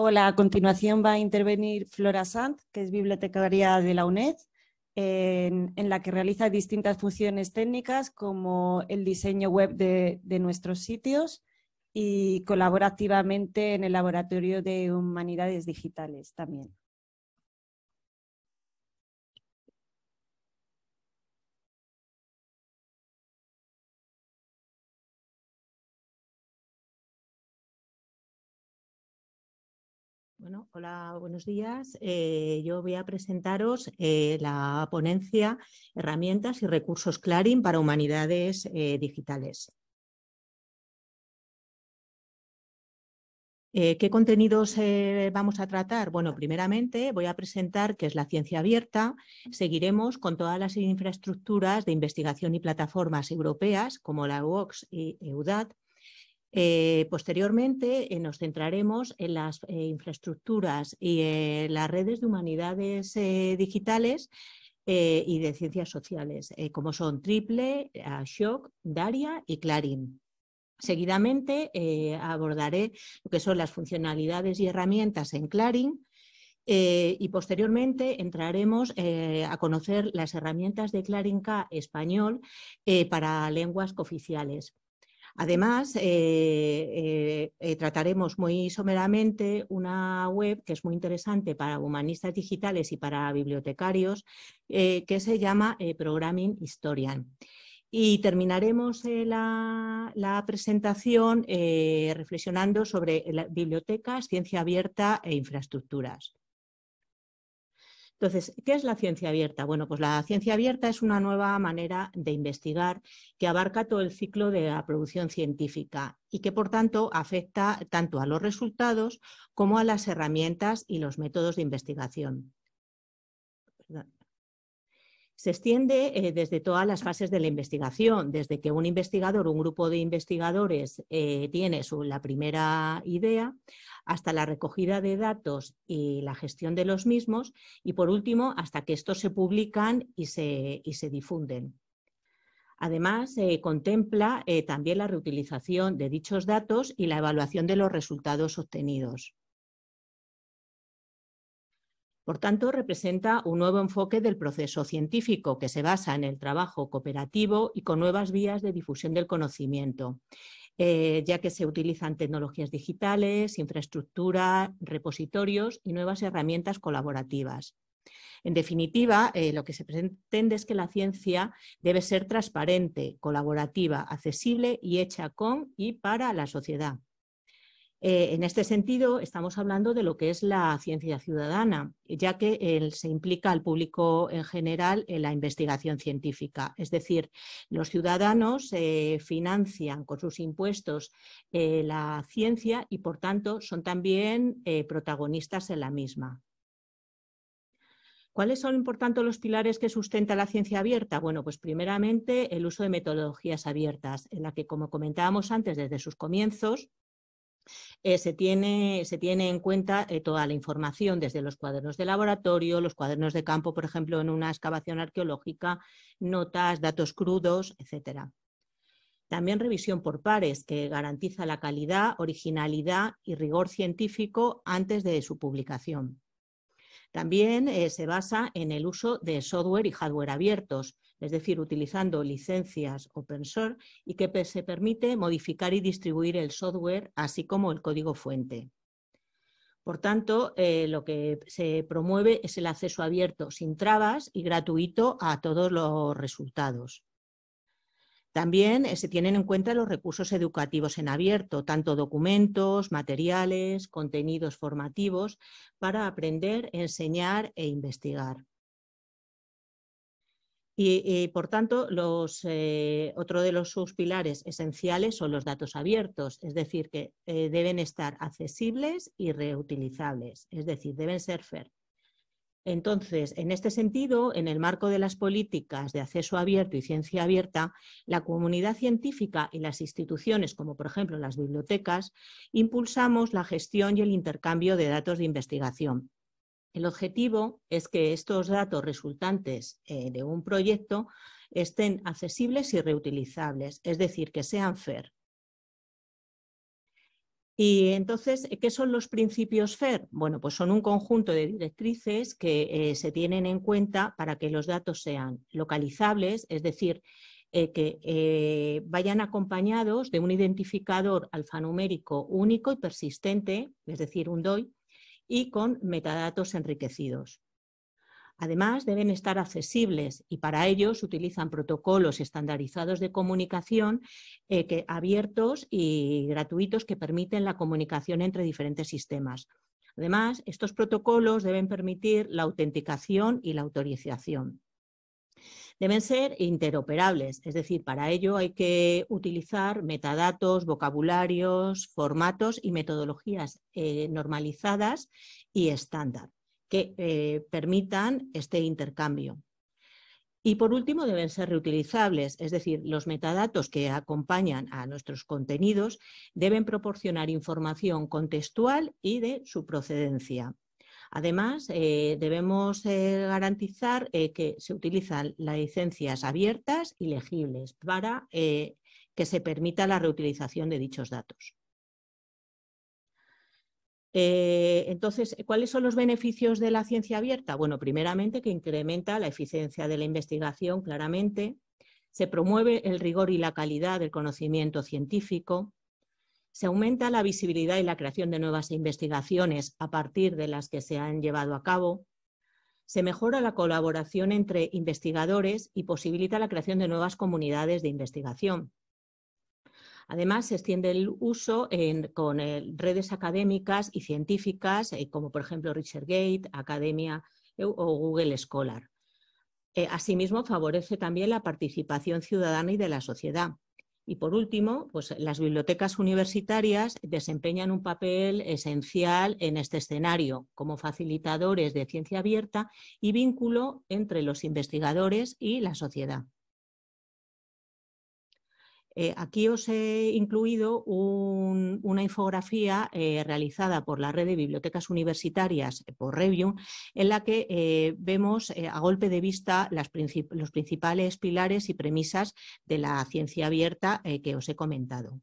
Hola, a continuación va a intervenir Flora Sant, que es bibliotecaria de la UNED, en, la que realiza distintas funciones técnicas como el diseño web de, de, nuestros sitios y colabora activamente en el Laboratorio de Humanidades Digitales también. Bueno, hola, buenos días. Eh, yo voy a presentaros eh, la ponencia Herramientas y recursos Clarín para Humanidades eh, Digitales. ¿Qué contenidos vamos a tratar? Bueno, primeramente voy a presentar qué es la ciencia abierta. Seguiremos con todas las infraestructuras de investigación y plataformas europeas como la UOX y EUDAT eh, posteriormente eh, nos centraremos en las eh, infraestructuras y las redes de humanidades digitales y de ciencias sociales, como son Triple, Ashok, Daria y Clarín. Seguidamente abordaré lo que son las funcionalidades y herramientas en Clarín, y posteriormente entraremos a conocer las herramientas de K español para lenguas cooficiales. Además, eh, eh, eh, trataremos muy someramente una web que es muy interesante para humanistas digitales y para bibliotecarios, que se llama Programming Historian. Y terminaremos la, presentación reflexionando sobre bibliotecas, ciencia abierta e infraestructuras. Entonces, ¿qué es la ciencia abierta? Bueno, pues la ciencia abierta es una nueva manera de investigar que abarca todo el ciclo de la producción científica y que, por tanto, afecta tanto a los resultados como a las herramientas y los métodos de investigación se extiende eh, desde todas las fases de la investigación, desde que un investigador, o un grupo de investigadores eh, tiene la primera idea, hasta la recogida de datos y la gestión de los mismos, y por último, hasta que estos se publican y se, difunden. Además, se eh, contempla también la reutilización de dichos datos y la evaluación de los resultados obtenidos. Por tanto, representa un nuevo enfoque del proceso científico que se basa en el trabajo cooperativo y con nuevas vías de difusión del conocimiento, eh, ya que se utilizan tecnologías digitales, infraestructura, repositorios y nuevas herramientas colaborativas. En definitiva, eh, lo que se pretende es que la ciencia debe ser transparente, colaborativa, accesible y hecha con y para la sociedad. Eh, en este sentido, estamos hablando de lo que es la ciencia ciudadana, ya que eh, se implica al público en general en la investigación científica. Es decir, los ciudadanos eh, financian con sus impuestos la ciencia y, por tanto, son también protagonistas en la misma. ¿Cuáles son, por tanto, los pilares que sustenta la ciencia abierta? Bueno, pues primeramente el uso de metodologías abiertas, en la que, como comentábamos antes, desde sus comienzos, eh, se, tiene, en cuenta eh, toda la información, desde los cuadernos de laboratorio, los cuadernos de campo, por ejemplo, en una excavación arqueológica, notas, datos crudos, etc. También revisión por pares, que garantiza la calidad, originalidad y rigor científico antes de su publicación. También eh, se basa en el uso de software y hardware abiertos, es decir, utilizando licencias open source y que se permite modificar y distribuir el software, así como el código fuente. Por tanto, eh, lo que se promueve es el acceso abierto, sin trabas y gratuito a todos los resultados. También eh, se tienen en cuenta los recursos educativos en abierto, tanto documentos, materiales, contenidos formativos, para aprender, enseñar e investigar. Y, por tanto, eh, otro de los sus pilares esenciales son los datos abiertos, es decir, que eh, deben estar accesibles y reutilizables, es decir, deben ser fair. Entonces, en este sentido, en el marco de las políticas de acceso abierto y ciencia abierta, la comunidad científica y las instituciones, como por ejemplo las bibliotecas, impulsamos la gestión y el intercambio de datos de investigación el objetivo es que estos datos resultantes eh, de un proyecto estén accesibles y reutilizables, es decir, que sean FAIR. Y entonces, eh, ¿qué son los principios FAIR? Bueno, pues son un conjunto de directrices que eh, se tienen en cuenta para que los datos sean localizables, es decir, que vayan acompañados de un identificador alfanumérico único y persistente, es decir, un DOI, y con metadatos enriquecidos. Además, deben estar accesibles y para ello se utilizan protocolos estandarizados de comunicación eh, abiertos y gratuitos que permiten la comunicación entre diferentes sistemas. Además, estos protocolos deben permitir la autenticación y la autorización. Deben ser interoperables, es decir, para ello hay que utilizar metadatos, vocabularios, formatos y metodologías eh, normalizadas y estándar que eh, permitan este intercambio. Y por último, deben ser reutilizables, es decir, los metadatos que acompañan a nuestros contenidos deben proporcionar información contextual y de su procedencia. Además, eh, debemos eh, garantizar eh, que se utilizan las licencias abiertas y legibles para que se permita la reutilización de dichos datos. entonces, ¿cuáles son los beneficios de la ciencia abierta? Bueno, primeramente que incrementa la eficiencia de la investigación claramente, se promueve el rigor y la calidad del conocimiento científico, se aumenta la visibilidad y la creación de nuevas investigaciones a partir de las que se han llevado a cabo, se mejora la colaboración entre investigadores y posibilita la creación de nuevas comunidades de investigación. Además, se extiende el uso con eh, redes académicas y científicas, eh, como por ejemplo Richard Gate, Academia eh, o Google Scholar. asimismo, favorece también la participación ciudadana y de la sociedad. Y por último, pues, las bibliotecas universitarias desempeñan un papel esencial en este escenario como facilitadores de ciencia abierta y vínculo entre los investigadores y la sociedad. Eh, aquí os he incluido una infografía eh, realizada por la red de bibliotecas universitarias, eh, por Revium, en la que vemos a golpe de vista los principales pilares y premisas de la ciencia abierta que os he comentado.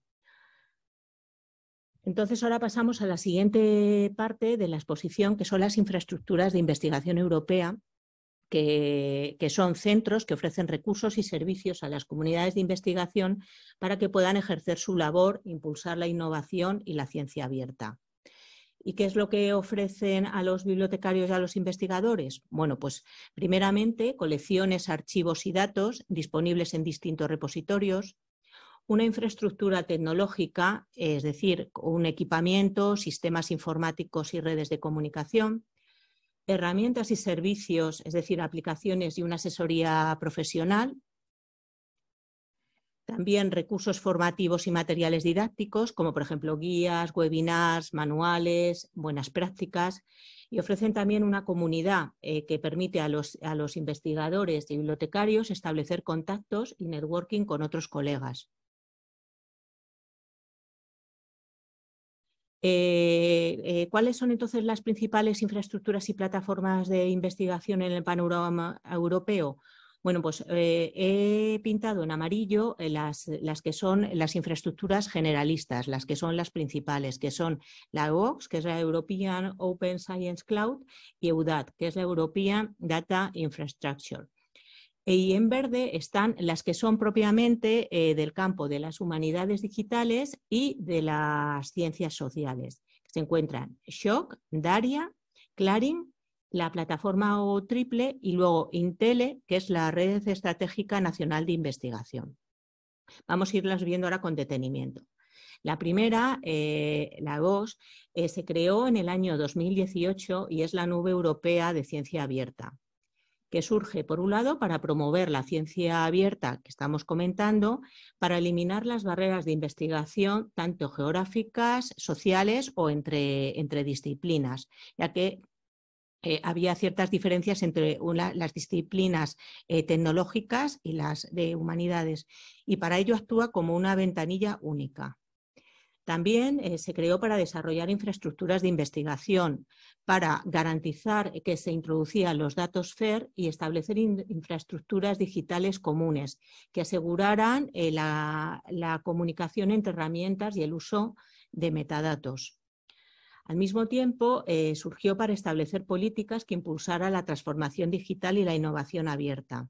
Entonces, ahora pasamos a la siguiente parte de la exposición, que son las infraestructuras de investigación europea que, son centros que ofrecen recursos y servicios a las comunidades de investigación para que puedan ejercer su labor, impulsar la innovación y la ciencia abierta. ¿Y qué es lo que ofrecen a los bibliotecarios y a los investigadores? Bueno, pues primeramente colecciones, archivos y datos disponibles en distintos repositorios, una infraestructura tecnológica, es decir, un equipamiento, sistemas informáticos y redes de comunicación, herramientas y servicios, es decir, aplicaciones y una asesoría profesional. También recursos formativos y materiales didácticos, como por ejemplo guías, webinars, manuales, buenas prácticas. Y ofrecen también una comunidad eh, que permite a los investigadores y bibliotecarios establecer contactos y networking con otros colegas. Eh, eh, ¿Cuáles son entonces las principales infraestructuras y plataformas de investigación en el panorama europeo? Bueno, pues eh, he pintado en amarillo las, que son las infraestructuras generalistas, las que son las principales, que son la EOX, que es la European Open Science Cloud, y EUDAT, que es la European Data Infrastructure. Y en verde están las que son propiamente eh, del campo de las humanidades digitales y de las ciencias sociales. Se encuentran Shock, Daria, Clarin, la plataforma O triple y luego Intele, que es la Red Estratégica Nacional de Investigación. Vamos a irlas viendo ahora con detenimiento. La primera, eh, la VOS, eh, se creó en el año 2018 y es la nube europea de ciencia abierta que surge, por un lado, para promover la ciencia abierta que estamos comentando, para eliminar las barreras de investigación, tanto geográficas, sociales o entre, disciplinas, ya que eh, había ciertas diferencias entre las disciplinas eh, tecnológicas y las de humanidades, y para ello actúa como una ventanilla única. También eh, se creó para desarrollar infraestructuras de investigación, para garantizar que se introducían los datos FAIR e y establecer infraestructuras digitales comunes que aseguraran eh, la, comunicación entre herramientas y el uso de metadatos. Al mismo tiempo, eh, surgió para establecer políticas que impulsaran la transformación digital y la innovación abierta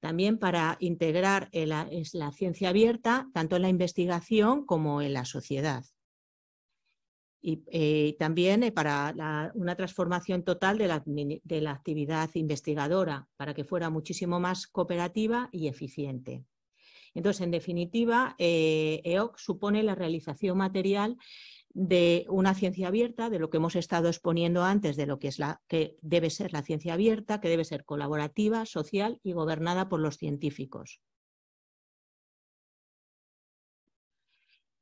también para integrar la ciencia abierta tanto en la investigación como en la sociedad. Y eh, también eh, para una transformación total de la, actividad investigadora, para que fuera muchísimo más cooperativa y eficiente. Entonces, en definitiva, EOC eh, e supone la realización material de una ciencia abierta, de lo que hemos estado exponiendo antes, de lo que, debe ser la ciencia abierta, que debe ser colaborativa, social y gobernada por los científicos.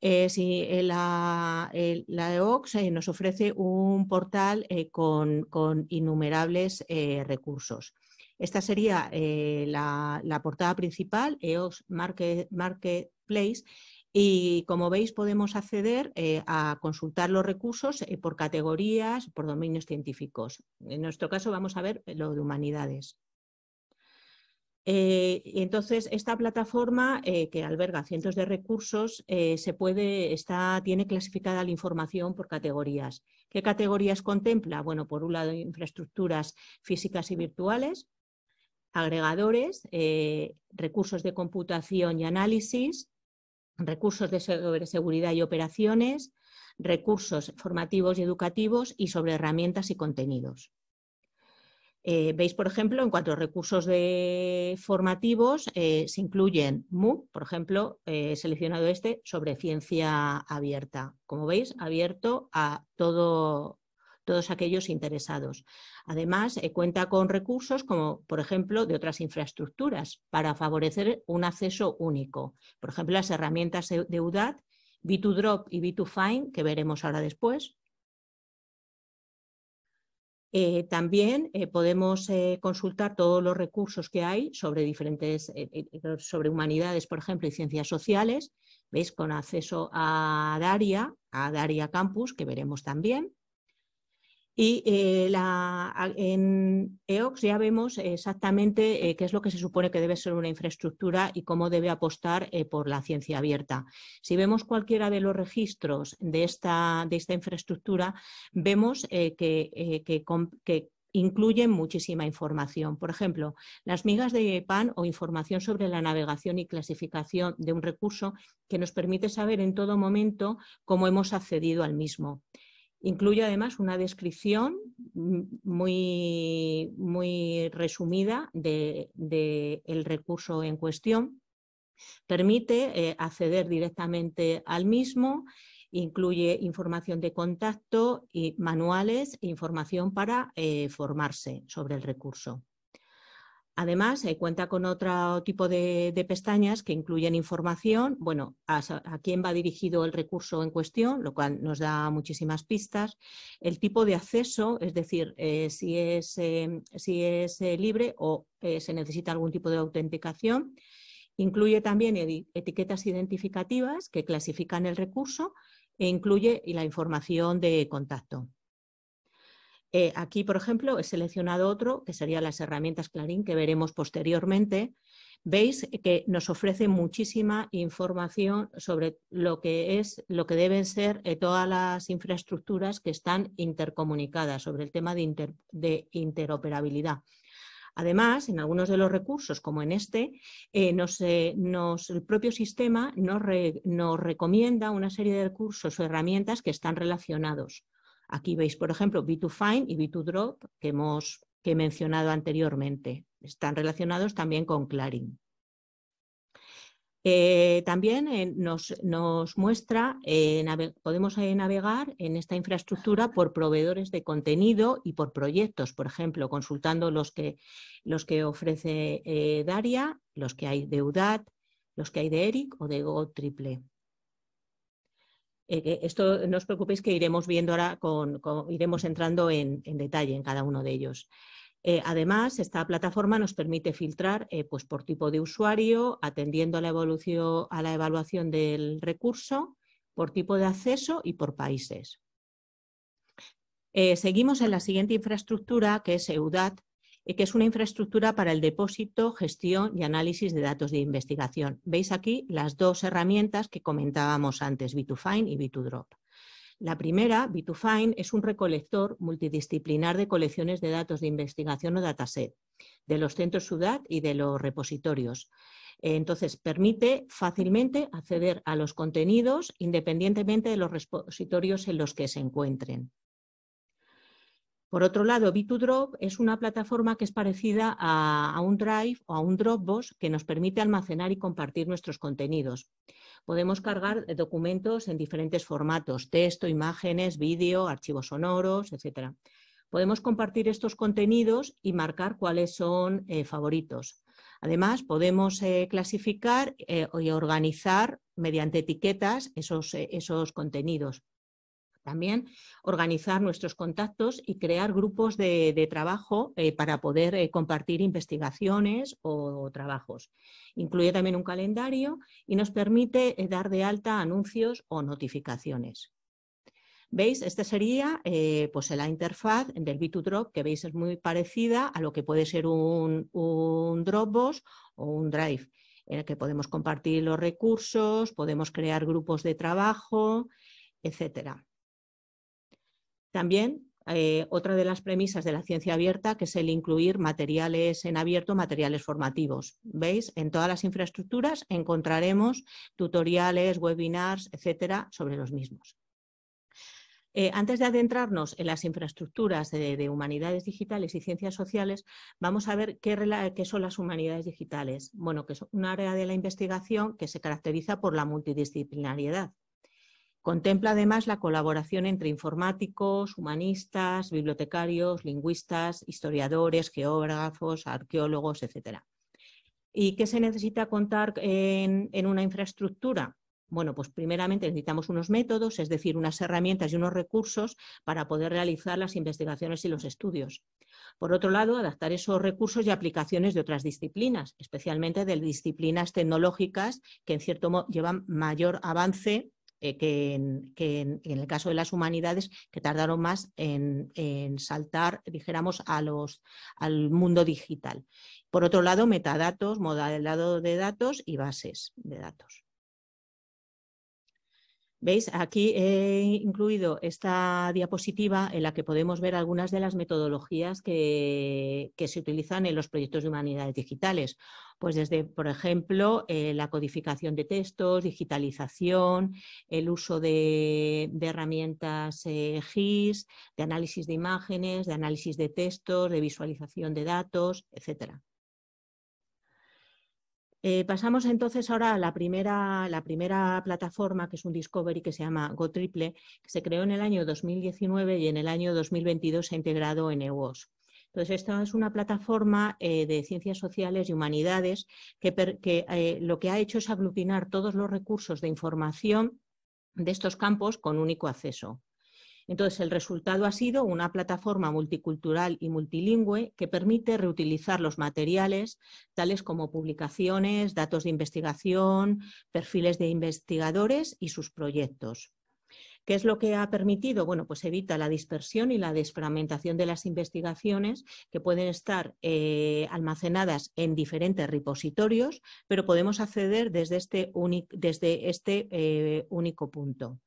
Eh, eh, la, eh, la, EOX nos ofrece un portal con, innumerables recursos. Esta sería la, portada principal, EOX Marketplace, y como veis, podemos acceder eh, a consultar los recursos eh, por categorías, por dominios científicos. En nuestro caso vamos a ver eh, lo de humanidades. entonces, esta plataforma que alberga cientos de recursos se puede, está, tiene clasificada la información por categorías. ¿Qué categorías contempla? Bueno, por un lado, infraestructuras físicas y virtuales, agregadores, recursos de computación y análisis, recursos de seguridad y operaciones, recursos formativos y educativos y sobre herramientas y contenidos. Eh, veis, por ejemplo, en cuanto a recursos de formativos, eh, se incluyen MOOC, por ejemplo, eh, he seleccionado este, sobre ciencia abierta. Como veis, abierto a todo, todos aquellos interesados. Además, eh, cuenta con recursos como, por ejemplo, de otras infraestructuras para favorecer un acceso único. Por ejemplo, las herramientas de UDAT, B2Drop y B2Find, que veremos ahora después. Eh, también eh, podemos consultar todos los recursos que hay sobre diferentes, sobre humanidades, por ejemplo, y ciencias sociales, ¿veis? Con acceso a Daria, a Daria Campus, que veremos también. Y eh, en EOX ya vemos exactamente eh, qué es lo que se supone que debe ser una infraestructura y cómo debe apostar eh, por la ciencia abierta. Si vemos cualquiera de los registros de esta, de esta infraestructura, vemos que, que incluyen muchísima información. Por ejemplo, las migas de pan o información sobre la navegación y clasificación de un recurso que nos permite saber en todo momento cómo hemos accedido al mismo. Incluye además una descripción muy, muy resumida del de, el recurso en cuestión. Permite eh, acceder directamente al mismo, incluye información de contacto, y manuales e información para eh, formarse sobre el recurso. Además, eh, cuenta con otro tipo de, pestañas que incluyen información, bueno, a, quién va dirigido el recurso en cuestión, lo cual nos da muchísimas pistas, el tipo de acceso, es decir, eh, si es em, eh, libre o se necesita algún tipo de autenticación. Incluye también etiquetas identificativas que clasifican el recurso e incluye la información de contacto. Eh, aquí, por ejemplo, he seleccionado otro, que serían las herramientas Clarín, que veremos posteriormente. Veis que nos ofrece muchísima información sobre lo que, es, lo que deben ser eh, todas las infraestructuras que están intercomunicadas, sobre el tema de, interoperabilidad. Además, en algunos de los recursos, como en este, eh, el propio sistema nos recomienda una serie de recursos o herramientas que están relacionados. Aquí veis, por ejemplo, B2Find y B2Drop que, hemos, he mencionado anteriormente. Están relacionados también con Clarin. Eh, también eh, nos, muestra, eh, podemos navegar en esta infraestructura por proveedores de contenido y por proyectos, por ejemplo, consultando los que, los que ofrece Daria, los que hay de UDAT, los que hay de ERIC o de Go Triple. Eh, esto no os preocupéis que iremos viendo ahora, con, iremos entrando en, detalle en cada uno de ellos. Eh, además, esta plataforma nos permite filtrar eh, pues, por tipo de usuario, atendiendo a la, evolución, a la evaluación del recurso, por tipo de acceso y por países. seguimos en la siguiente infraestructura, que es EUDAT, que es una infraestructura para el depósito, gestión y análisis de datos de investigación. Veis aquí las dos herramientas que comentábamos antes, B2Find y B2Drop. La primera, B2Find, es un recolector multidisciplinar de colecciones de datos de investigación o dataset de los centros ciudad y de los repositorios. Eh, entonces, permite fácilmente acceder a los contenidos independientemente de los repositorios en los que se encuentren. Por otro lado, B2Drop es una plataforma que es parecida a, un Drive o a un Dropbox que nos permite almacenar y compartir nuestros contenidos. Podemos cargar documentos en diferentes formatos, texto, imágenes, vídeo, archivos sonoros, etc. Podemos compartir estos contenidos y marcar cuáles son eh, favoritos. Además, podemos eh, clasificar eh, y organizar mediante etiquetas esos contenidos. También organizar nuestros contactos y crear grupos de, trabajo eh, para poder eh, compartir investigaciones o, trabajos. Incluye también un calendario y nos permite eh, dar de alta anuncios o notificaciones. ¿Veis? Esta sería pues la interfaz del B2Drop, que veis es muy parecida a lo que puede ser un, un, Dropbox o un Drive, en el que podemos compartir los recursos, podemos crear grupos de trabajo, etcétera. También eh, otra de las premisas de la ciencia abierta, que es el incluir materiales en abierto, materiales formativos. ¿Veis? En todas las infraestructuras encontraremos tutoriales, webinars, etcétera, sobre los mismos. Eh, antes de adentrarnos en las infraestructuras de, humanidades digitales y ciencias sociales, vamos a ver qué, qué son las humanidades digitales. Bueno, que es un área de la investigación que se caracteriza por la multidisciplinariedad. Contempla además la colaboración entre informáticos, humanistas, bibliotecarios, lingüistas, historiadores, geógrafos, arqueólogos, etc. ¿Y qué se necesita contar en, una infraestructura? Bueno, pues primeramente necesitamos unos métodos, es decir, unas herramientas y unos recursos para poder realizar las investigaciones y los estudios. Por otro lado, adaptar esos recursos y aplicaciones de otras disciplinas, especialmente de disciplinas tecnológicas que en cierto modo llevan mayor avance eh, que, en, el caso de las humanidades, que tardaron más en, saltar, dijéramos, a los, al mundo digital. Por otro lado, metadatos, modelado de datos y bases de datos. ¿Veis? Aquí he incluido esta diapositiva en la que podemos ver algunas de las metodologías que, se utilizan en los proyectos de humanidades digitales. Pues desde, por ejemplo, eh, la codificación de textos, digitalización, el uso de, herramientas eh, GIS, de análisis de imágenes, de análisis de textos, de visualización de datos, etcétera. Eh, pasamos entonces ahora a la primera, plataforma, que es un Discovery que se llama GoTriple, que se creó en el año 2019 y en el año 2022 se ha integrado en EWOS. Entonces, esta es una plataforma eh, de ciencias sociales y humanidades que, eh, lo que ha hecho es aglutinar todos los recursos de información de estos campos con único acceso. Entonces, el resultado ha sido una plataforma multicultural y multilingüe que permite reutilizar los materiales, tales como publicaciones, datos de investigación, perfiles de investigadores y sus proyectos. ¿Qué es lo que ha permitido? Bueno, pues evita la dispersión y la desfragmentación de las investigaciones que pueden estar eh, almacenadas en diferentes repositorios, pero podemos acceder desde este, este eh, único punto.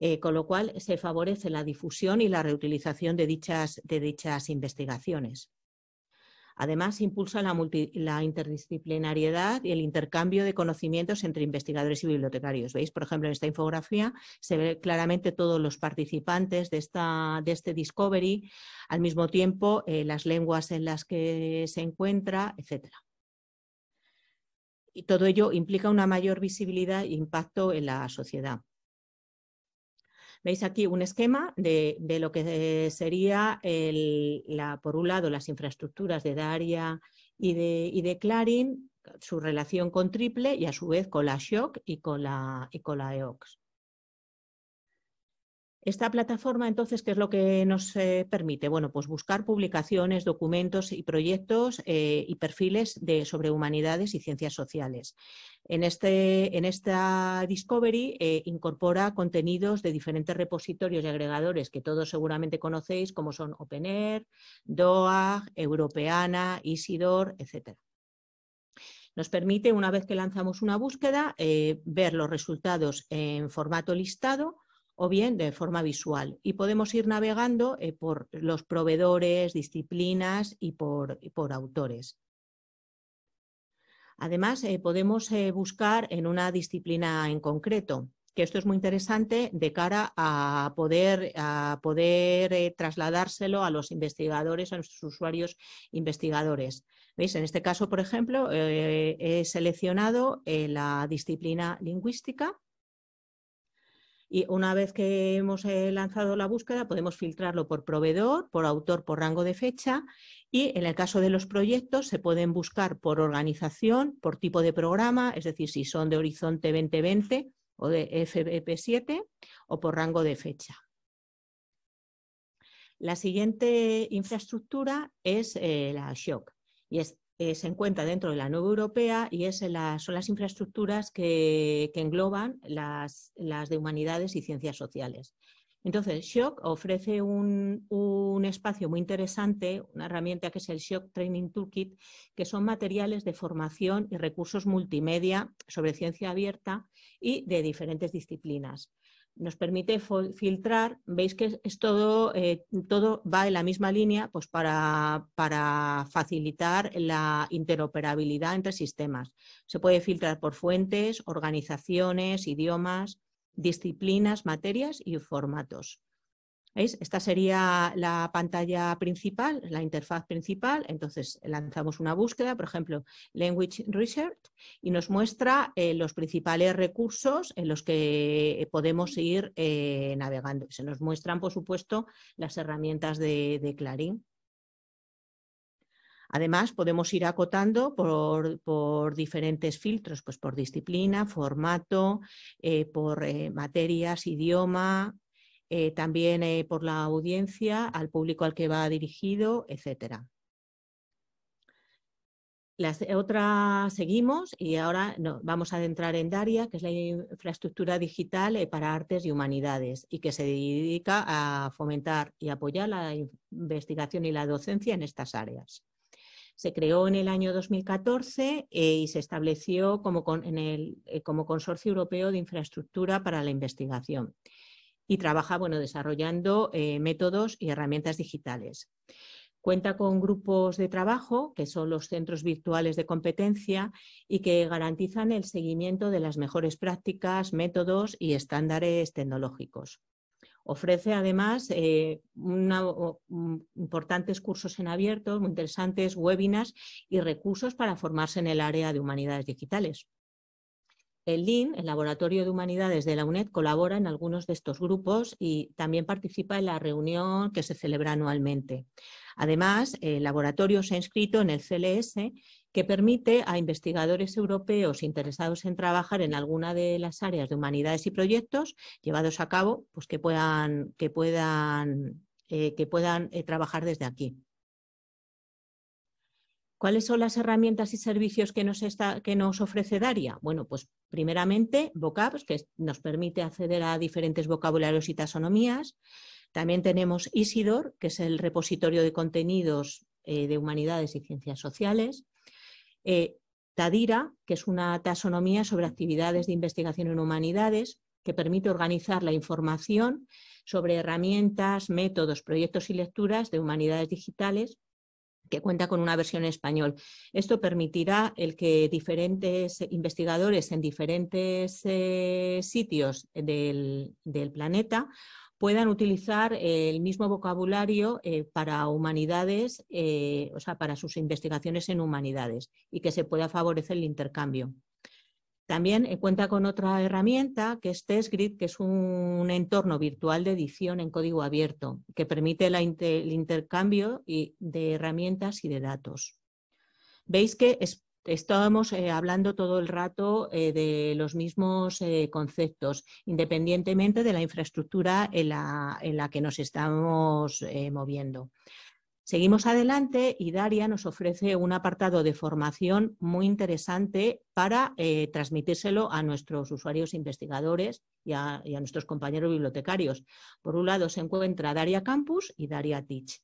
Eh, con lo cual se favorece la difusión y la reutilización de dichas, de dichas investigaciones. Además, impulsa la, interdisciplinariedad y el intercambio de conocimientos entre investigadores y bibliotecarios. ¿Veis? Por ejemplo, en esta infografía se ve claramente todos los participantes de, este Discovery, al mismo tiempo eh, las lenguas en las que se encuentra, etc. Y todo ello implica una mayor visibilidad e impacto en la sociedad. Veis aquí un esquema de, lo que eh, sería, la, por un lado, las infraestructuras de Daria y de, y Clarin, su relación con Triple y a su vez con la Shock y con la, y con la EOX. Esta plataforma, entonces, ¿qué es lo que nos eh, permite? Bueno, pues buscar publicaciones, documentos y proyectos eh, y perfiles de, sobre humanidades y ciencias sociales. En, este, esta Discovery eh, incorpora contenidos de diferentes repositorios y agregadores que todos seguramente conocéis, como son OpenAir, DOA, Europeana, Isidor, etc. Nos permite, una vez que lanzamos una búsqueda, ver los resultados en formato listado, o bien de forma visual. Y podemos ir navegando eh, por los proveedores, disciplinas y por, autores. Además, eh, podemos eh, buscar en una disciplina en concreto, que esto es muy interesante de cara a poder, poder trasladárselo a los investigadores, a nuestros usuarios investigadores. ¿Veis? En este caso, por ejemplo, he seleccionado la disciplina lingüística y una vez que hemos eh, lanzado la búsqueda podemos filtrarlo por proveedor, por autor, por rango de fecha y en el caso de los proyectos se pueden buscar por organización, por tipo de programa, es decir, si son de Horizonte 2020 o de fp 7 o por rango de fecha. La siguiente infraestructura es eh, la SHOC y es eh, se encuentra dentro de la Nueva europea y son las infraestructuras que, engloban las, de humanidades y ciencias sociales. Entonces, Shock ofrece un, un, espacio muy interesante, una herramienta que es el Shock Training Toolkit, que son materiales de formación y recursos multimedia sobre ciencia abierta y de diferentes disciplinas nos permite filtrar, veis que es eh, todo, va en la misma línea pues para, facilitar la interoperabilidad entre sistemas. Se puede filtrar por fuentes, organizaciones, idiomas, disciplinas, materias y formatos. Esta sería la pantalla principal, la interfaz principal. Entonces lanzamos una búsqueda, por ejemplo, Language Research, y nos muestra eh, los principales recursos en los que eh, podemos ir eh, navegando. Se nos muestran, por supuesto, las herramientas de, Clarín. Además, podemos ir acotando por, diferentes filtros, pues, por disciplina, formato, por materias, idioma, eh, también eh, por la audiencia, al público al que va dirigido, etc. La eh, otra seguimos y ahora vamos a adentrar en Daria, que es la infraestructura digital para artes y humanidades y que se dedica a fomentar y apoyar la investigación y la docencia en estas áreas. Se creó en el año 2014 y se estableció como Consorcio Europeo de Infraestructura para la Investigación y trabaja bueno, desarrollando eh, métodos y herramientas digitales. Cuenta con grupos de trabajo, que son los centros virtuales de competencia y que garantizan el seguimiento de las mejores prácticas, métodos y estándares tecnológicos. Ofrece además eh, mm, importantes cursos en abierto, muy interesantes, webinars y recursos para formarse en el área de humanidades digitales. El LIN, el Laboratorio de Humanidades de la UNED, colabora en algunos de estos grupos y también participa en la reunión que se celebra anualmente. Además, el laboratorio se ha inscrito en el CLS, que permite a investigadores europeos interesados en trabajar en alguna de las áreas de humanidades y proyectos llevados a cabo, pues que puedan, puedan, que puedan eh, eh, trabajar desde aquí. ¿Cuáles son las herramientas y servicios que nos, está, que nos ofrece Daria? Bueno, pues primeramente vocabs, que nos permite acceder a diferentes vocabularios y taxonomías. También tenemos Isidor, que es el repositorio de contenidos eh, de humanidades y ciencias sociales. Eh, Tadira, que es una taxonomía sobre actividades de investigación en humanidades, que permite organizar la información sobre herramientas, métodos, proyectos y lecturas de humanidades digitales que cuenta con una versión en español. Esto permitirá el que diferentes investigadores en diferentes eh, sitios del, planeta puedan utilizar el mismo vocabulario eh, para humanidades, eh, o sea, para sus investigaciones en humanidades y que se pueda favorecer el intercambio. También eh, cuenta con otra herramienta que es TestGrid, que es un entorno virtual de edición en código abierto que permite el intercambio de herramientas y de datos. Veis que estábamos eh, hablando todo el rato eh, de los mismos conceptos, independientemente de la infraestructura en la que nos estamos moviendo. Seguimos adelante y Daria nos ofrece un apartado de formación muy interesante para eh, transmitírselo a nuestros usuarios investigadores y a, nuestros compañeros bibliotecarios. Por un lado se encuentra Daria Campus y Daria Teach.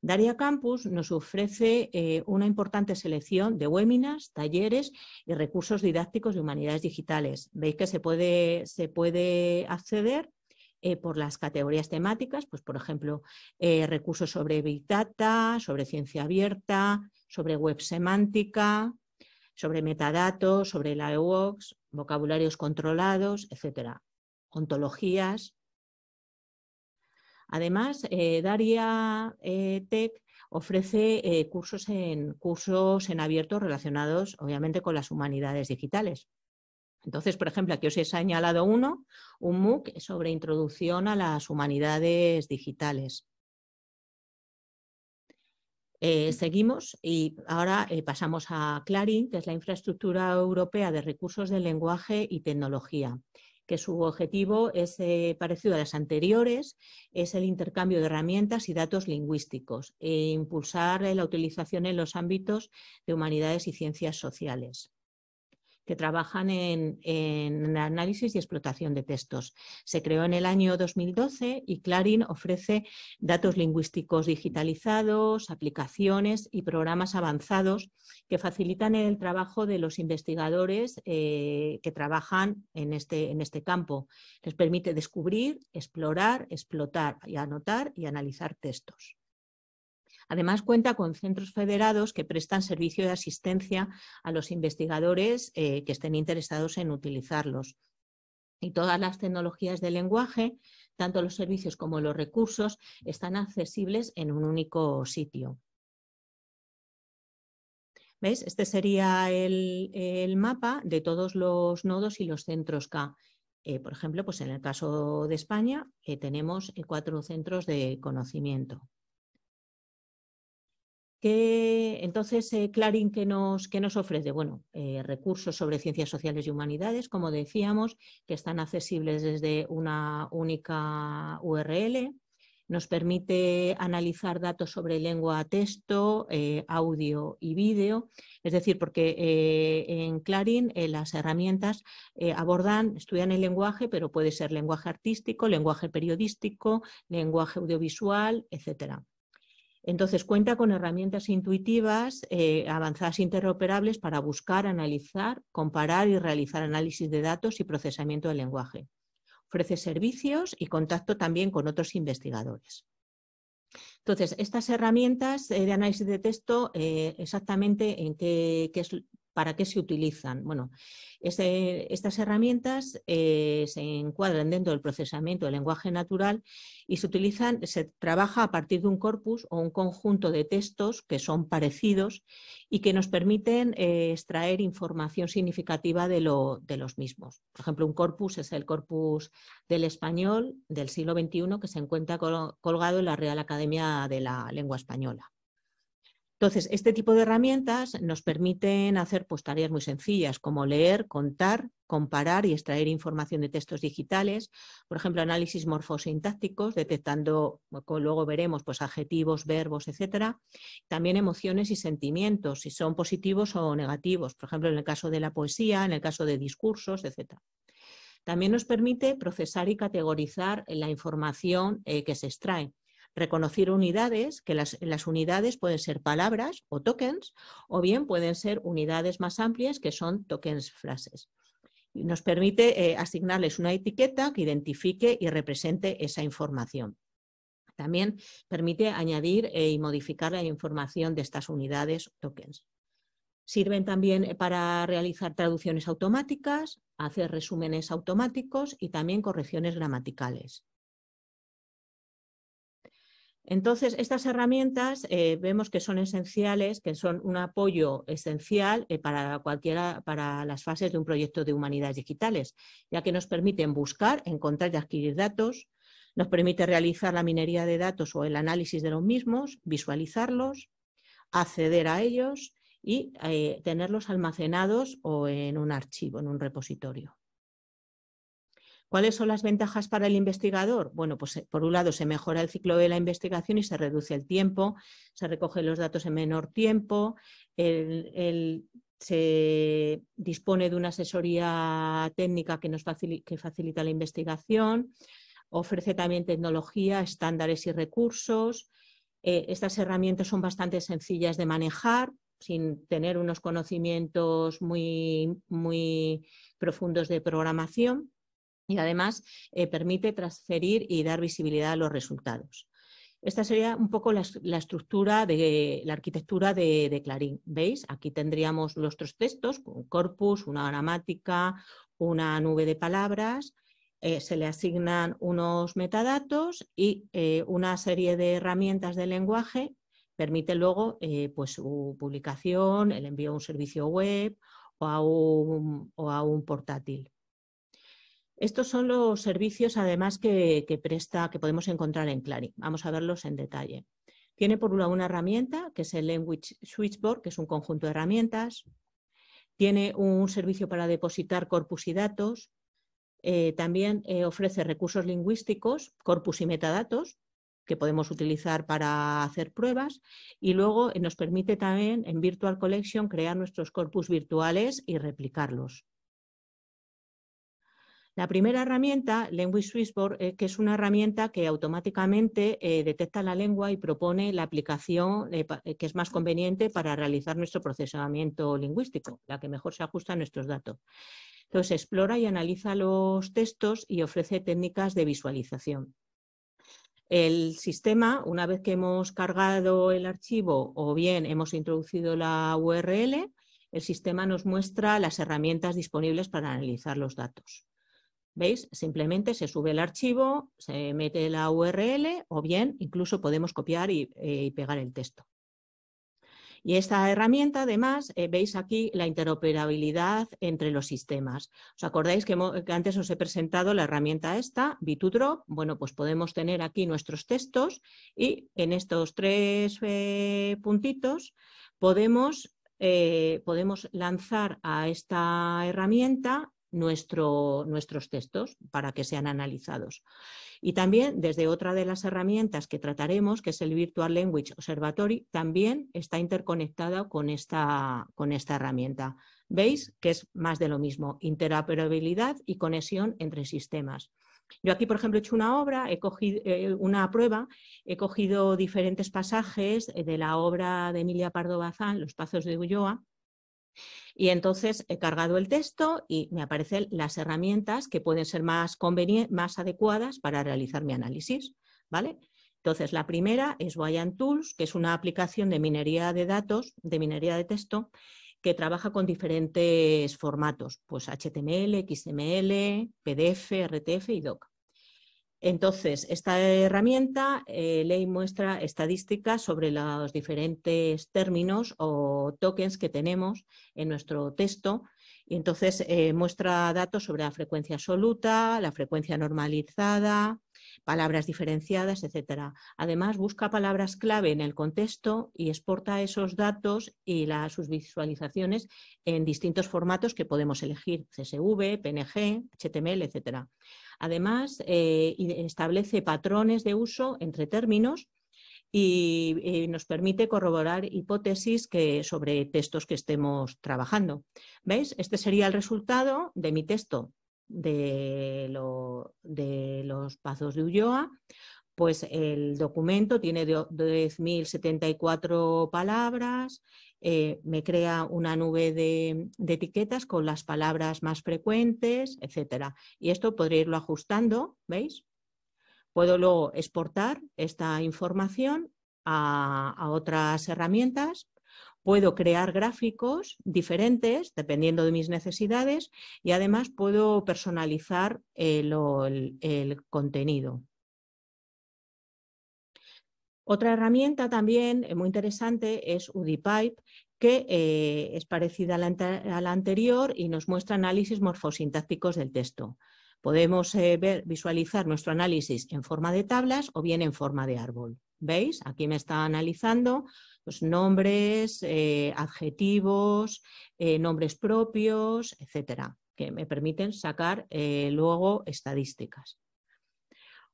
Daria Campus nos ofrece eh, una importante selección de webinars, talleres y recursos didácticos de humanidades digitales. Veis que se puede, se puede acceder eh, por las categorías temáticas, pues por ejemplo, eh, recursos sobre Big Data, sobre ciencia abierta, sobre web semántica, sobre metadatos, sobre la EWOX, vocabularios controlados, etcétera, ontologías. Además, eh, Daria Tech ofrece cursos, en, cursos en abierto relacionados, obviamente, con las humanidades digitales. Entonces, por ejemplo, aquí os he señalado uno, un MOOC sobre introducción a las humanidades digitales. Eh, mm. seguimos y ahora eh, pasamos a Clarín, que es la infraestructura europea de recursos de lenguaje y tecnología, que su objetivo es eh, parecido a las anteriores, es el intercambio de herramientas y datos lingüísticos e impulsar la utilización en los ámbitos de humanidades y ciencias sociales que trabajan en, análisis y explotación de textos. Se creó en el año 2012 y Clarín ofrece datos lingüísticos digitalizados, aplicaciones y programas avanzados que facilitan el trabajo de los investigadores eh, que trabajan en este, en este campo. Les permite descubrir, explorar, explotar y anotar y analizar textos. Además, cuenta con centros federados que prestan servicio de asistencia a los investigadores eh, que estén interesados en utilizarlos. Y todas las tecnologías del lenguaje, tanto los servicios como los recursos, están accesibles en un único sitio. ¿Ves? Este sería el, mapa de todos los nodos y los centros K. Eh, por ejemplo, pues en el caso de España eh, tenemos cuatro centros de conocimiento entonces, eh, Clarín, ¿qué nos, ofrece? Bueno, eh, recursos sobre ciencias sociales y humanidades, como decíamos, que están accesibles desde una única URL. Nos permite analizar datos sobre lengua, texto, eh, audio y vídeo. Es decir, porque en Clarín las herramientas abordan, estudian el lenguaje, pero puede ser lenguaje artístico, lenguaje periodístico, lenguaje audiovisual, etcétera. Entonces, cuenta con herramientas intuitivas, eh, avanzadas interoperables para buscar, analizar, comparar y realizar análisis de datos y procesamiento del lenguaje. Ofrece servicios y contacto también con otros investigadores. Entonces, estas herramientas eh, de análisis de texto, eh, exactamente en qué, qué, es ¿Para qué se utilizan? Bueno, este, estas herramientas eh, se encuadran dentro del procesamiento del lenguaje natural y se utilizan, se trabaja a partir de un corpus o un conjunto de textos que son parecidos y que nos permiten eh, extraer información significativa de, de los mismos. Por ejemplo, un corpus es el corpus del español del siglo XXI que se encuentra colgado en la Real Academia de la Lengua Española. Entonces, este tipo de herramientas nos permiten hacer pues, tareas muy sencillas como leer, contar, comparar y extraer información de textos digitales, por ejemplo, análisis morfosintácticos, detectando, pues, luego veremos, pues, adjetivos, verbos, etcétera. También emociones y sentimientos, si son positivos o negativos, por ejemplo, en el caso de la poesía, en el caso de discursos, etc. También nos permite procesar y categorizar la información eh, que se extrae. Reconocer unidades, que las, unidades pueden ser palabras o tokens, o bien pueden ser unidades más amplias que son tokens frases nos permite eh, asignarles una etiqueta que identifique y represente esa información. También permite añadir eh, y modificar la información de estas unidades tokens. Sirven también eh, para realizar traducciones automáticas, hacer resúmenes automáticos y también correcciones gramaticales. Entonces, estas herramientas eh, vemos que son esenciales, que son un apoyo esencial eh, para, cualquiera, para las fases de un proyecto de humanidades digitales, ya que nos permiten buscar, encontrar y adquirir datos, nos permite realizar la minería de datos o el análisis de los mismos, visualizarlos, acceder a ellos y eh, tenerlos almacenados o en un archivo, en un repositorio. ¿Cuáles son las ventajas para el investigador? Bueno, pues eh, por un lado se mejora el ciclo de la investigación y se reduce el tiempo, se recogen los datos en menor tiempo, se dispone de una asesoría técnica que, nos facilita la investigación, ofrece también tecnología, estándares y recursos. Eh, estas herramientas son bastante sencillas de manejar, sin tener unos conocimientos muy, muy profundos de programación y además eh, permite transferir y dar visibilidad a los resultados. Esta sería un poco la, estructura de la arquitectura de, Clarín. ¿Veis? Aquí tendríamos tres textos, un corpus, una gramática, una nube de palabras, eh, se le asignan unos metadatos y eh, una serie de herramientas de lenguaje permite luego pues, su publicación, el envío a un servicio web o a un portátil. Estos son los servicios, además, que, podemos encontrar en Clary. Vamos a verlos en detalle. Tiene por una una herramienta, que es el Language Switchboard, que es un conjunto de herramientas. Tiene un servicio para depositar corpus y datos. Eh, también eh, ofrece recursos lingüísticos, corpus y metadatos, que podemos utilizar para hacer pruebas. Y luego eh, nos permite también en Virtual Collection crear nuestros corpus virtuales y replicarlos. La primera herramienta, Language Switchboard, es que es una herramienta que automáticamente eh, detecta la lengua y propone la aplicación eh, eh, que es más conveniente para realizar nuestro procesamiento lingüístico, la que mejor se ajusta a nuestros datos. Entonces, explora y analiza los textos y ofrece técnicas de visualización. El sistema, una vez que hemos cargado el archivo o bien hemos introducido la URL, el sistema nos muestra las herramientas disponibles para analizar los datos. ¿Veis? Simplemente se sube el archivo, se mete la URL o bien incluso podemos copiar eh, y, pegar el texto. Y esta herramienta, además, eh, veis aquí la interoperabilidad entre los sistemas. ¿Os acordáis que, antes os he presentado la herramienta esta, B2Drop? Bueno, pues podemos tener aquí nuestros textos y en estos tres eh, puntitos podemos, podemos lanzar a esta herramienta nuestros textos para que sean analizados. Y también desde otra de las herramientas que trataremos, que es el Virtual Language Observatory, también está interconectada con esta, con esta herramienta. Veis que es más de lo mismo, interoperabilidad y conexión entre sistemas. Yo aquí, por ejemplo, he hecho una obra, he cogido eh, una prueba, he cogido diferentes pasajes eh, de la obra de Emilia Pardo Bazán, Los Pazos de Ulloa, y entonces he cargado el texto y me aparecen las herramientas que pueden ser más, más adecuadas para realizar mi análisis. ¿vale? Entonces, la primera es Voyant Tools, que es una aplicación de minería de datos, de minería de texto, que trabaja con diferentes formatos, pues HTML, XML, PDF, RTF y DOC. Entonces, esta herramienta, eh, muestra estadísticas sobre los diferentes términos o tokens que tenemos en nuestro texto y entonces eh, muestra datos sobre la frecuencia absoluta, la frecuencia normalizada, palabras diferenciadas, etcétera. Además, busca palabras clave en el contexto y exporta esos datos y las sus visualizaciones en distintos formatos que podemos elegir, CSV, PNG, HTML, etcétera. Además, eh, establece patrones de uso entre términos y, nos permite corroborar hipótesis que, sobre textos que estemos trabajando. ¿Veis? Este sería el resultado de mi texto de, de los Pazos de Ulloa, pues el documento tiene 10.074 palabras, eh, me crea una nube de, etiquetas con las palabras más frecuentes, etc. Y esto podría irlo ajustando, ¿veis? Puedo luego exportar esta información a otras herramientas puedo crear gráficos diferentes dependiendo de mis necesidades y además puedo personalizar el, contenido. Otra herramienta también eh, muy interesante es UDIPipe, que eh, es parecida a la, anterior y nos muestra análisis morfosintácticos del texto. Podemos eh, ver, visualizar nuestro análisis en forma de tablas o bien en forma de árbol. ¿Veis? Aquí me está analizando los nombres, eh, adjetivos, eh, nombres propios, etcétera, que me permiten sacar eh, luego estadísticas.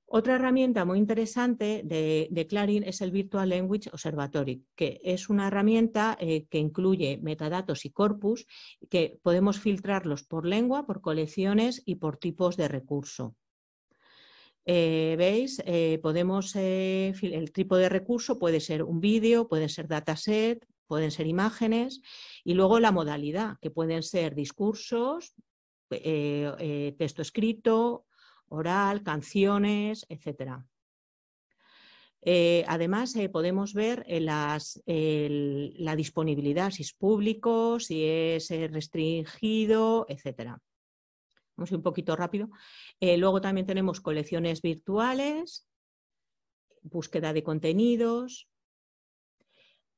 Otra herramienta muy interesante de, Clarin es el Virtual Language Observatory, que es una herramienta que incluye metadatos y corpus, que podemos filtrarlos por lengua, por colecciones y por tipos de recurso. Eh, veis, eh, podemos, eh, el tipo de recurso puede ser un vídeo, puede ser dataset, pueden ser imágenes y luego la modalidad, que pueden ser discursos, texto escrito, oral, canciones, etcétera. además, podemos ver la disponibilidad, si es público, si es restringido, etcétera vamos un poquito rápido. Eh, luego también tenemos colecciones virtuales, búsqueda de contenidos.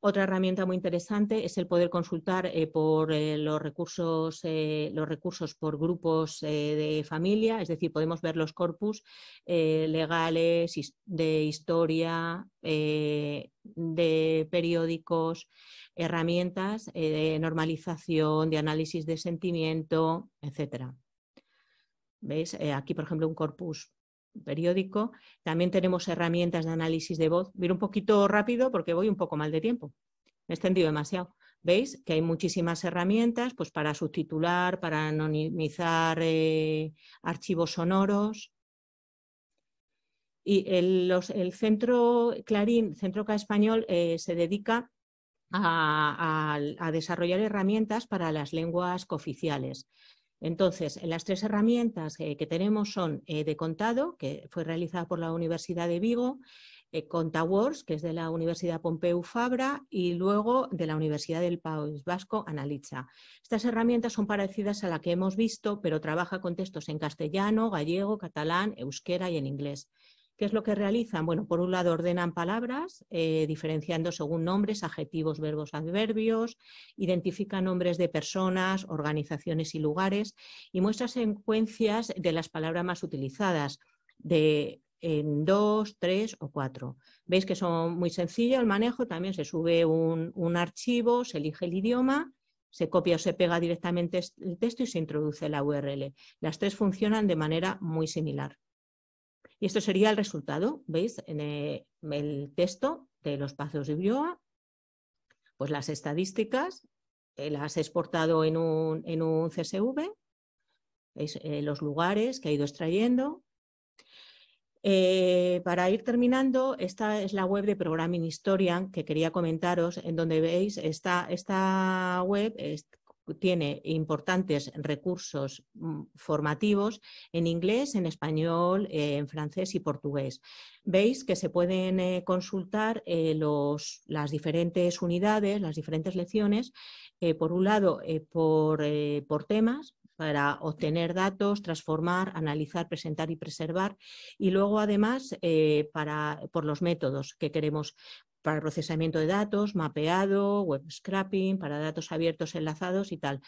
Otra herramienta muy interesante es el poder consultar eh, por eh, los, recursos, los recursos por grupos de familia, es decir, podemos ver los corpus legales, de historia, de periódicos, herramientas de normalización, de análisis de sentimiento, etcétera. ¿Veis? Eh, aquí, por ejemplo, un corpus periódico. También tenemos herramientas de análisis de voz. Voy un poquito rápido porque voy un poco mal de tiempo. Me he extendido demasiado. ¿Veis? Que hay muchísimas herramientas pues, para subtitular, para anonimizar eh, archivos sonoros. Y el, Centro Clarín, Centro K Español, eh, se dedica a, a, desarrollar herramientas para las lenguas cooficiales. Entonces, las tres herramientas eh, que tenemos son eh, de contado, que fue realizada por la Universidad de Vigo, eh, que es de la Universidad Pompeu Fabra, y luego de la Universidad del País Vasco, Analitza. Estas herramientas son parecidas a la que hemos visto, pero trabaja con textos en castellano, gallego, catalán, euskera y en inglés. ¿Qué es lo que realizan? Bueno, por un lado ordenan palabras, eh, diferenciando según nombres, adjetivos, verbos, adverbios, identifican nombres de personas, organizaciones y lugares y muestra secuencias de las palabras más utilizadas, de en dos, tres o cuatro. Veis que son muy sencillo el manejo, también se sube un archivo, se elige el idioma, se copia o se pega directamente el texto y se introduce la URL. Las tres funcionan de manera muy similar. Y esto sería el resultado, ¿veis? En eh, el texto de los pasos de BIOA. pues las estadísticas eh, las he exportado en un, CSV, ¿veis? Eh, los lugares que he ido extrayendo. para ir terminando, esta es la web de Programming Historian que quería comentaros, en donde veis esta, esta web tiene importantes recursos mm, formativos en inglés, en español, eh, en francés y portugués. Veis que se pueden eh, consultar eh, los, las diferentes unidades, las diferentes lecciones, por un lado por, temas, para obtener datos, transformar, analizar, presentar y preservar. Y luego, además, para, por los métodos que queremos para procesamiento de datos, mapeado, web scrapping, para datos abiertos enlazados y tal.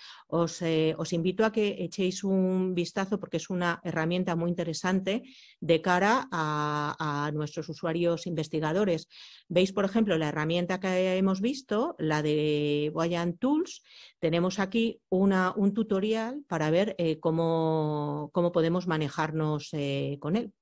Eh, os, invito a que echéis un vistazo porque es una herramienta muy interesante de cara a, nuestros usuarios investigadores. Veis, por ejemplo, la herramienta que hemos visto, la de Voyant Tools, tenemos aquí una, un tutorial para ver eh, cómo, podemos manejarnos eh, con él.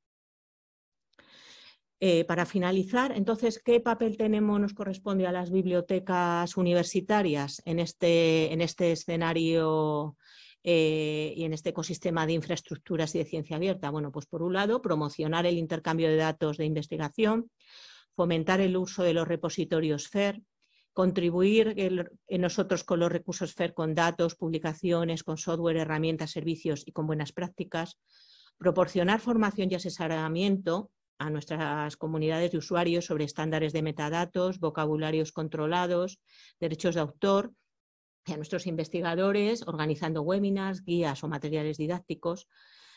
Eh, para finalizar, entonces, ¿qué papel tenemos nos corresponde a las bibliotecas universitarias en este, este escenario eh, y en este ecosistema de infraestructuras y de ciencia abierta? Bueno, pues por un lado, promocionar el intercambio de datos de investigación, fomentar el uso de los repositorios FER, contribuir nosotros con los recursos FER con datos, publicaciones, con software, herramientas, servicios y con buenas prácticas, proporcionar formación y asesoramiento a nuestras comunidades de usuarios sobre estándares de metadatos, vocabularios controlados, derechos de autor, a nuestros investigadores organizando webinars, guías o materiales didácticos,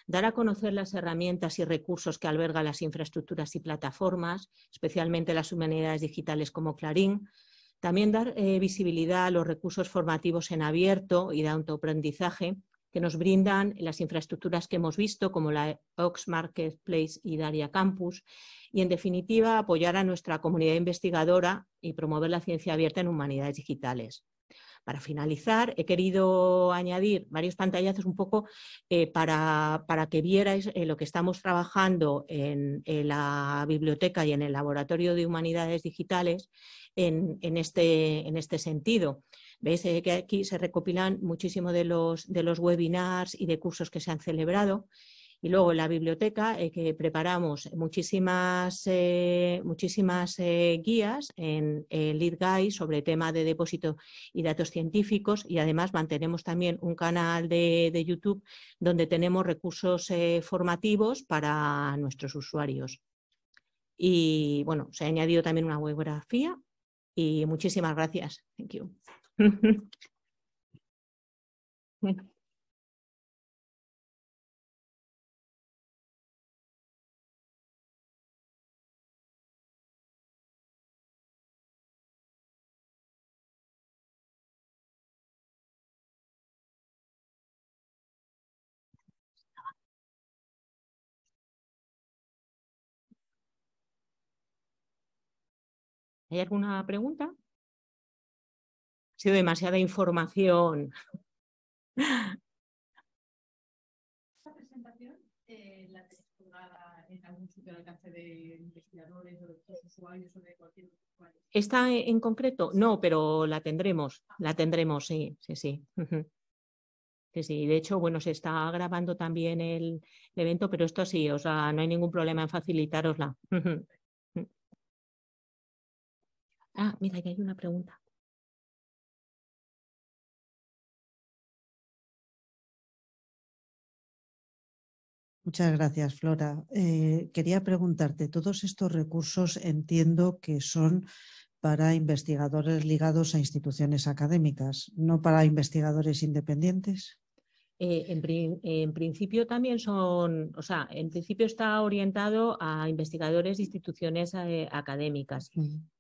dar a conocer las herramientas y recursos que albergan las infraestructuras y plataformas, especialmente las humanidades digitales como Clarín, también dar eh, visibilidad a los recursos formativos en abierto y de autoaprendizaje, que nos brindan las infraestructuras que hemos visto, como la Ox Marketplace y Daria Campus, y en definitiva apoyar a nuestra comunidad investigadora y promover la ciencia abierta en humanidades digitales. Para finalizar, he querido añadir varios pantallazos un poco eh, para, que vierais eh, lo que estamos trabajando en, la biblioteca y en el Laboratorio de Humanidades Digitales en este, este sentido. Veis eh, que aquí se recopilan Muchísimo de los, webinars y de cursos que se han celebrado. Y luego en la biblioteca eh, que preparamos muchísimas, eh, muchísimas guías en Lead Guide sobre tema de depósito y datos científicos y además mantenemos también un canal de, de YouTube donde tenemos recursos formativos para nuestros usuarios. Y bueno, se ha añadido también una webografía y muchísimas gracias. Thank you. ¿Hay alguna pregunta? Ha sido demasiada información. Esta presentación eh, la tenéis colgada en algún sitio al alcance de investigadores o de otros usuarios o de cualquier usuario. ¿Esta en concreto? No, pero la tendremos, la tendremos, sí, sí, sí. Sí, sí, de hecho, bueno, se está grabando también el, evento, pero esto sí, o sea, no hay ningún problema en facilitarosla. ah, mira, aquí hay una pregunta. Muchas gracias, Flora. Eh, quería preguntarte, todos estos recursos entiendo que son para investigadores ligados a instituciones académicas, no para investigadores independientes. Eh, en, principio también son, o sea, en principio está orientado a investigadores de instituciones eh, académicas,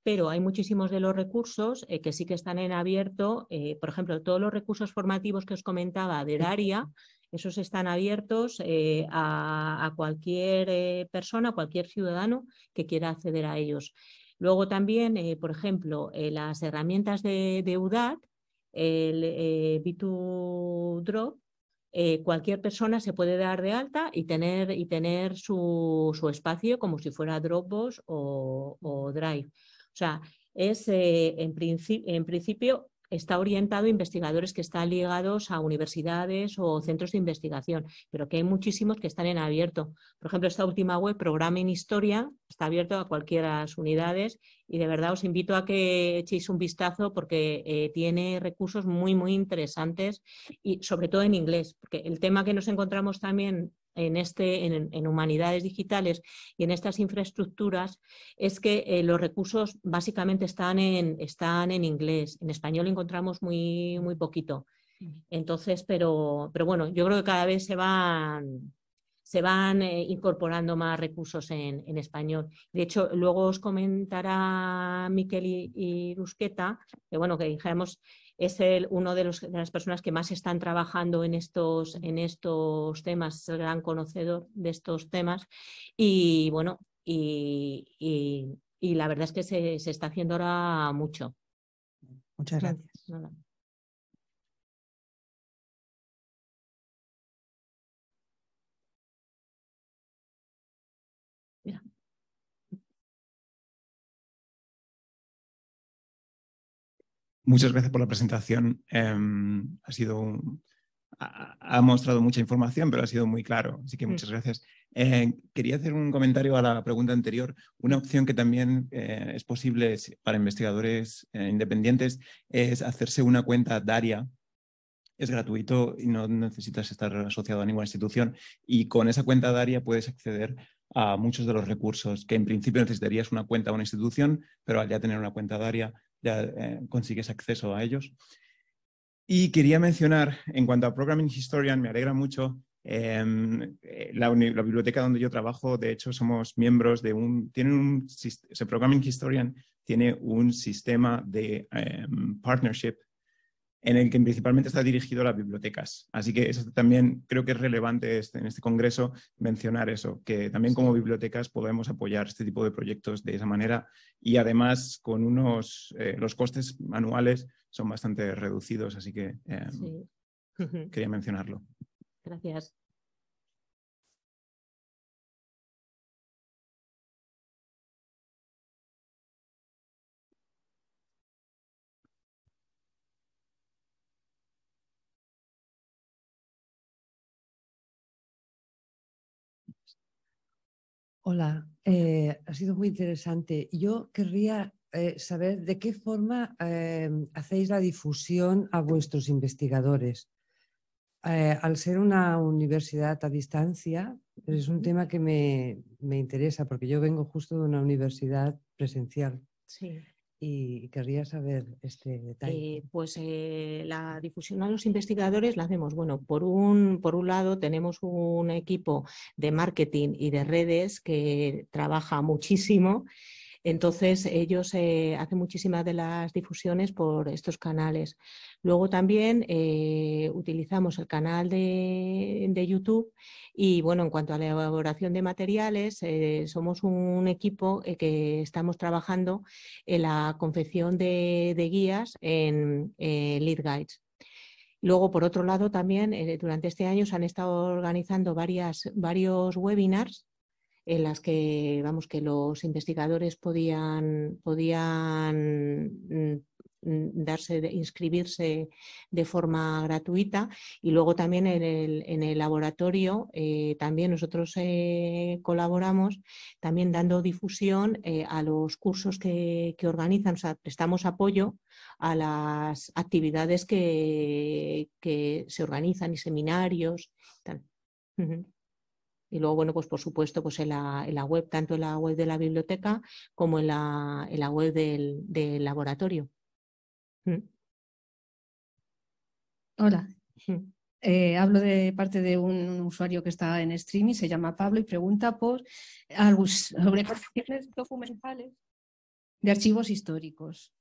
pero hay muchísimos de los recursos que sí que están en abierto. por ejemplo, todos los recursos formativos que os comentaba de Daria esos están abiertos eh, a, cualquier eh, persona, cualquier ciudadano que quiera acceder a ellos. Luego también, eh, por ejemplo, las herramientas de, de UDAT, el B2Drop, cualquier persona se puede dar de alta y tener, y tener su, espacio como si fuera Dropbox o, Drive. O sea, es en, principio está orientado a investigadores que están ligados a universidades o centros de investigación, pero que hay muchísimos que están en abierto. Por ejemplo, esta última web, Programa en Historia, está abierto a cualquiera de las unidades y de verdad os invito a que echéis un vistazo porque eh, tiene recursos muy, muy interesantes y sobre todo en inglés, porque el tema que nos encontramos también en, este, en, humanidades digitales y en estas infraestructuras es que eh, los recursos básicamente están en, están en inglés. En español encontramos muy, muy poquito. Entonces, pero, pero bueno, yo creo que cada vez se van, se van eh, incorporando más recursos en, español. De hecho, luego os comentará Miquel y, Rusqueta, que bueno, que dijéramos es el, uno de, las personas que más están trabajando en estos, en estos temas, es el gran conocedor de estos temas y bueno, y, la verdad es que se, está haciendo ahora mucho. Muchas gracias. muchas gracias por la presentación. Em, ha sido ha, mostrado mucha información, pero ha sido muy claro, así que mm. muchas gracias. Eh, quería hacer un comentario a la pregunta anterior. Una opción que también eh, es posible para investigadores eh, independientes es hacerse una cuenta Daria. Es gratuito y no necesitas estar asociado a ninguna institución. Y con esa cuenta Daria puedes acceder a muchos de los recursos que en principio necesitarías una cuenta a una institución, pero al ya tener una cuenta Daria ya eh, consigues acceso a ellos. Y quería mencionar, en cuanto a Programming Historian, me alegra mucho. Em, eh, la, biblioteca donde yo trabajo, de hecho, somos miembros de un, tiene un, Programming Historian tiene un sistema de em, partnership en el que principalmente está dirigido a las bibliotecas. Así que eso también creo que es relevante este, en este congreso mencionar eso, que también como bibliotecas podemos apoyar este tipo de proyectos de esa manera y además con unos, eh, los costes anuales son bastante reducidos, así que eh, quería mencionarlo. Gracias. Hola, eh, ha sido muy interesante. Yo querría eh, saber de qué forma eh, hacéis la difusión a vuestros investigadores. al ser una universidad a distancia, es un tema que me, me interesa porque yo vengo justo de una universidad presencial. Sí y querría saber este detalle. Eh, pues eh, la difusión a los investigadores la hacemos, bueno, por un, por un lado tenemos un equipo de marketing y de redes que trabaja muchísimo entonces, ellos eh, hacen muchísimas de las difusiones por estos canales. Luego también eh, utilizamos el canal de, YouTube y, bueno, en cuanto a la elaboración de materiales, eh, somos un equipo que estamos trabajando en la confección de, guías en Lead Guides. Luego, por otro lado, también durante este año se han estado organizando varias, varios webinars en las que, vamos, que los investigadores podían, podían mm, darse, inscribirse de forma gratuita y luego también en el, laboratorio eh, también nosotros eh, colaboramos también dando difusión eh, a los cursos que, organizan, o sea, prestamos apoyo a las actividades que, que se organizan y seminarios. Y luego, bueno, pues por supuesto, pues en la, web, tanto en la web de la biblioteca como en la, la web del, del laboratorio. ¿Mm? Hola. ¿Mm? Eh, hablo de parte de un usuario que está en streaming, se llama Pablo y pregunta por algo sobre colecciones documentales de archivos históricos.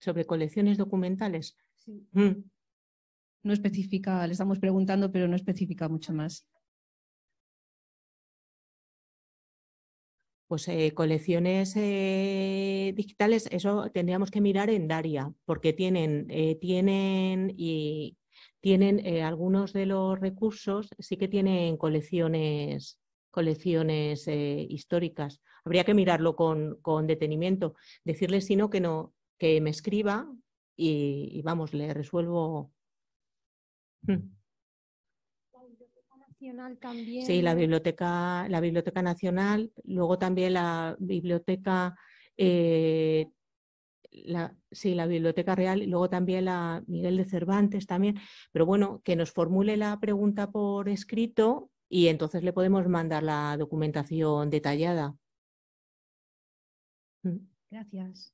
¿Sobre colecciones documentales? Sí. ¿Mm? No especifica, le estamos preguntando, pero no especifica mucho más. pues eh, colecciones eh, digitales, eso tendríamos que mirar en Daria, porque tienen, eh, tienen y tienen algunos de los recursos, sí que tienen colecciones, colecciones históricas. Habría que mirarlo con, con detenimiento. Decirle si no que no, que me escriba y, vamos, le resuelvo. Hmm. Sí, la Biblioteca, la Biblioteca Nacional, luego también la Biblioteca, eh, sí, la Biblioteca Real, y luego también la Miguel de Cervantes también. Pero bueno, que nos formule la pregunta por escrito y entonces le podemos mandar la documentación detallada. Mm. Gracias.